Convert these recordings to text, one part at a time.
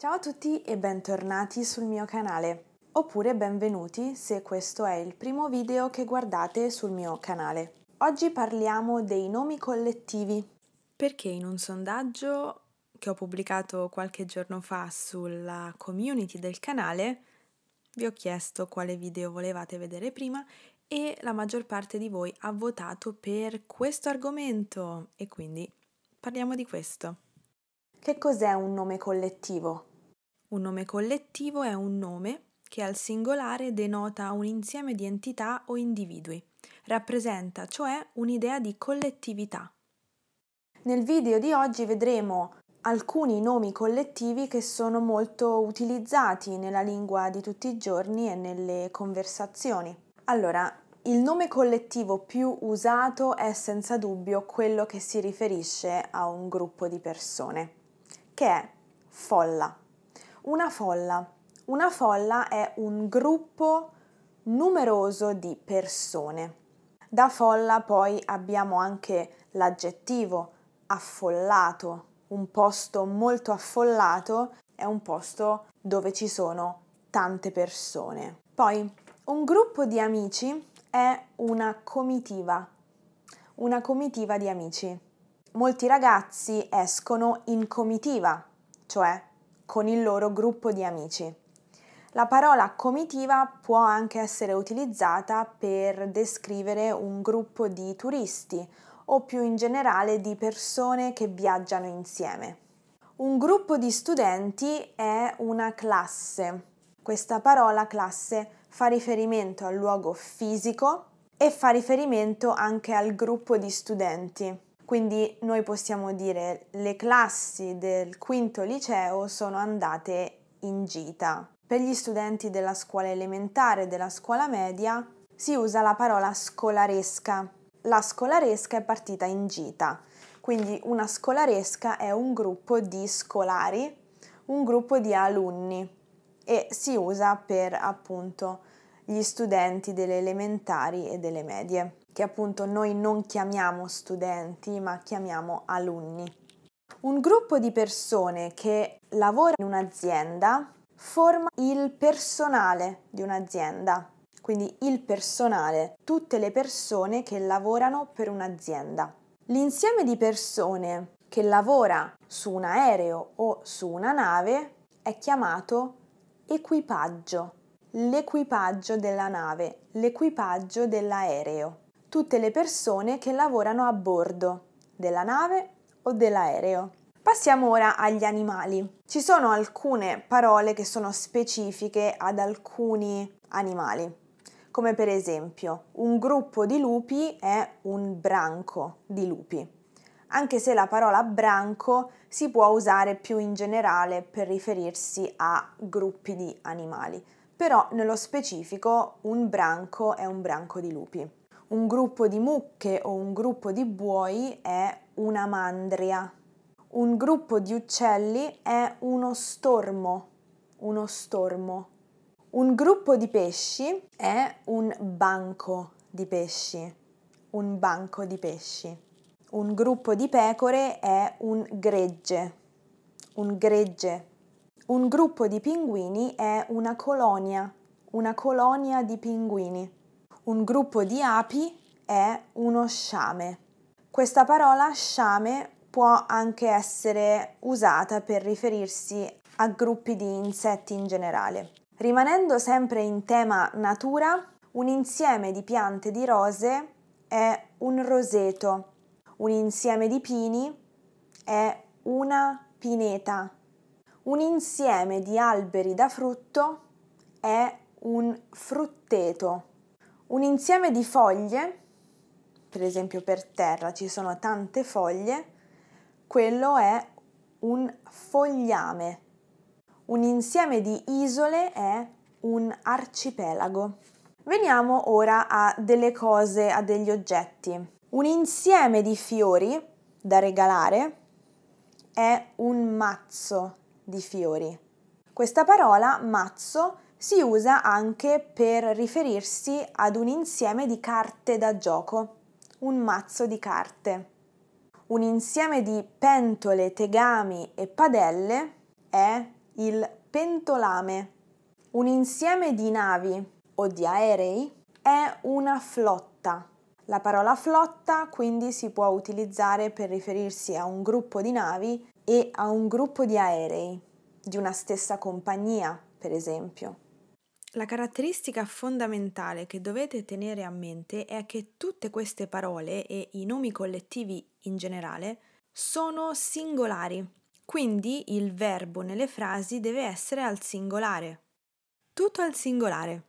Ciao a tutti e bentornati sul mio canale, oppure benvenuti se questo è il primo video che guardate sul mio canale. Oggi parliamo dei nomi collettivi, perché in un sondaggio che ho pubblicato qualche giorno fa sulla community del canale vi ho chiesto quale video volevate vedere prima e la maggior parte di voi ha votato per questo argomento e quindi parliamo di questo. Che cos'è un nome collettivo? Un nome collettivo è un nome che al singolare denota un insieme di entità o individui. Rappresenta cioè un'idea di collettività. Nel video di oggi vedremo alcuni nomi collettivi che sono molto utilizzati nella lingua di tutti i giorni e nelle conversazioni. Allora, il nome collettivo più usato è senza dubbio quello che si riferisce a un gruppo di persone, che è folla. Una folla. Una folla è un gruppo numeroso di persone. Da folla poi abbiamo anche l'aggettivo affollato. Un posto molto affollato è un posto dove ci sono tante persone. Poi un gruppo di amici è una comitiva, una comitiva di amici. Molti ragazzi escono in comitiva, cioè con il loro gruppo di amici. La parola comitiva può anche essere utilizzata per descrivere un gruppo di turisti o più in generale di persone che viaggiano insieme. Un gruppo di studenti è una classe. Questa parola classe fa riferimento al luogo fisico e fa riferimento anche al gruppo di studenti. Quindi noi possiamo dire le classi del quinto liceo sono andate in gita. Per gli studenti della scuola elementare e della scuola media si usa la parola scolaresca. La scolaresca è partita in gita, quindi una scolaresca è un gruppo di scolari, un gruppo di alunni e si usa per appunto gli studenti delle elementari e delle medie che appunto noi non chiamiamo studenti ma chiamiamo alunni. Un gruppo di persone che lavora in un'azienda forma il personale di un'azienda, quindi il personale, tutte le persone che lavorano per un'azienda. L'insieme di persone che lavora su un aereo o su una nave è chiamato equipaggio, l'equipaggio della nave, l'equipaggio dell'aereo tutte le persone che lavorano a bordo della nave o dell'aereo. Passiamo ora agli animali. Ci sono alcune parole che sono specifiche ad alcuni animali, come per esempio un gruppo di lupi è un branco di lupi, anche se la parola branco si può usare più in generale per riferirsi a gruppi di animali, però nello specifico un branco è un branco di lupi un gruppo di mucche o un gruppo di buoi è una mandria, un gruppo di uccelli è uno stormo, uno stormo. Un gruppo di pesci è un banco di pesci, un banco di pesci. Un gruppo di pecore è un gregge, un gregge. Un gruppo di pinguini è una colonia, una colonia di pinguini un gruppo di api è uno sciame. Questa parola sciame può anche essere usata per riferirsi a gruppi di insetti in generale. Rimanendo sempre in tema natura, un insieme di piante di rose è un roseto, un insieme di pini è una pineta, un insieme di alberi da frutto è un frutteto un insieme di foglie, per esempio per terra ci sono tante foglie, quello è un fogliame. Un insieme di isole è un arcipelago. Veniamo ora a delle cose, a degli oggetti. Un insieme di fiori da regalare è un mazzo di fiori. Questa parola mazzo è si usa anche per riferirsi ad un insieme di carte da gioco, un mazzo di carte. Un insieme di pentole, tegami e padelle è il pentolame. Un insieme di navi o di aerei è una flotta. La parola flotta quindi si può utilizzare per riferirsi a un gruppo di navi e a un gruppo di aerei di una stessa compagnia, per esempio. La caratteristica fondamentale che dovete tenere a mente è che tutte queste parole e i nomi collettivi in generale sono singolari, quindi il verbo nelle frasi deve essere al singolare. Tutto al singolare.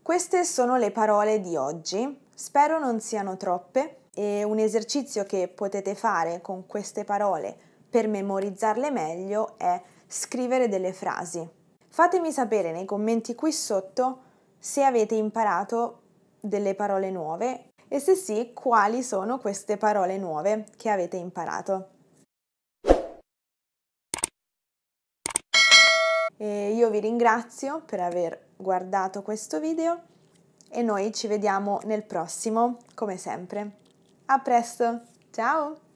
Queste sono le parole di oggi, spero non siano troppe e un esercizio che potete fare con queste parole per memorizzarle meglio è scrivere delle frasi. Fatemi sapere nei commenti qui sotto se avete imparato delle parole nuove e se sì, quali sono queste parole nuove che avete imparato. E io vi ringrazio per aver guardato questo video e noi ci vediamo nel prossimo, come sempre. A presto, ciao!